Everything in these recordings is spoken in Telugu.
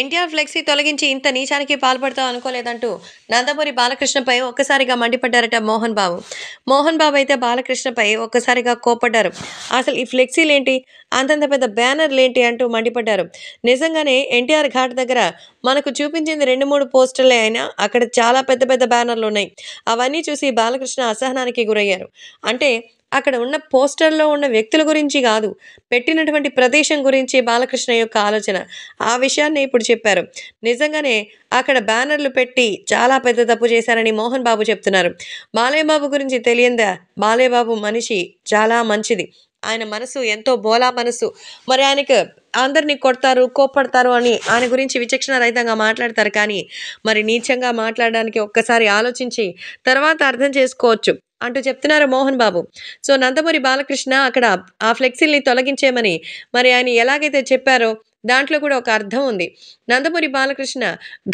ఎన్టీఆర్ ఫ్లెక్సీ తొలగించి ఇంత నీచానికి పాల్పడతావు అనుకోలేదంటూ నందమూరి బాలకృష్ణపై ఒక్కసారిగా మండిపడ్డారట మోహన్ బాబు మోహన్ బాబు అయితే బాలకృష్ణపై ఒక్కసారిగా కోపడ్డారు అసలు ఈ ఫ్లెక్సీలేంటి అంతంత పెద్ద బ్యానర్లేంటి అంటూ మండిపడ్డారు నిజంగానే ఎన్టీఆర్ ఘాట్ దగ్గర మనకు చూపించింది రెండు మూడు పోస్టర్లే అయినా అక్కడ చాలా పెద్ద పెద్ద బ్యానర్లు ఉన్నాయి అవన్నీ చూసి బాలకృష్ణ అసహనానికి గురయ్యారు అంటే అక్కడ ఉన్న పోస్టర్లో ఉన్న వ్యక్తుల గురించి కాదు పెట్టినటువంటి ప్రదేశం గురించి బాలకృష్ణ యొక్క ఆలోచన ఆ విషయాన్ని ఇప్పుడు చెప్పారు నిజంగానే అక్కడ బ్యానర్లు పెట్టి చాలా పెద్ద తప్పు చేశారని మోహన్ బాబు చెప్తున్నారు బాబు గురించి తెలియందా బాబు మనిషి చాలా మంచిది ఆయన మనసు ఎంతో బోలా మనసు మరి ఆయనకు అందరినీ కొడతారు కోప్పడతారు అని ఆయన గురించి విచక్షణ రహితంగా మాట్లాడతారు కానీ మరి నీచంగా మాట్లాడడానికి ఒక్కసారి ఆలోచించి తర్వాత అర్థం చేసుకోవచ్చు అంటూ చెప్తున్నారు మోహన్ బాబు సో నందమూరి బాలకృష్ణ అక్కడ ఆ ఫ్లెక్సీల్ని తొలగించేమని మరి ఆయన ఎలాగైతే చెప్పారో దాంట్లో కూడా ఒక అర్థం ఉంది నందమూరి బాలకృష్ణ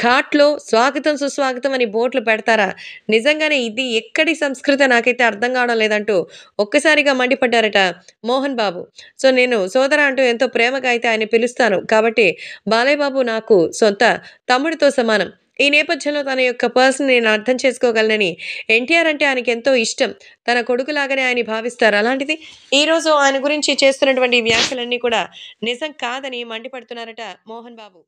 ఘాట్లో స్వాగతం సుస్వాగతం అని బోట్లు పెడతారా నిజంగానే ఇది ఎక్కడి సంస్కృత నాకైతే అర్థం కావడం లేదంటూ ఒక్కసారిగా మండిపడ్డారట మోహన్ బాబు సో నేను సోదర అంటూ ఎంతో ప్రేమగా అయితే ఆయన పిలుస్తాను కాబట్టి బాలయ్య బాబు నాకు సొంత తమ్ముడితో సమానం ఈ నేపథ్యంలో తన యొక్క పర్సన్ నేను అర్థం చేసుకోగలనని ఎన్టీఆర్ అంటే ఆయనకి ఎంతో ఇష్టం తన కొడుకులాగానే ఆయన భావిస్తారు అలాంటిది ఈరోజు ఆయన గురించి చేస్తున్నటువంటి వ్యాఖ్యలన్నీ కూడా నిజం కాదని మండిపడుతున్నారట మోహన్ బాబు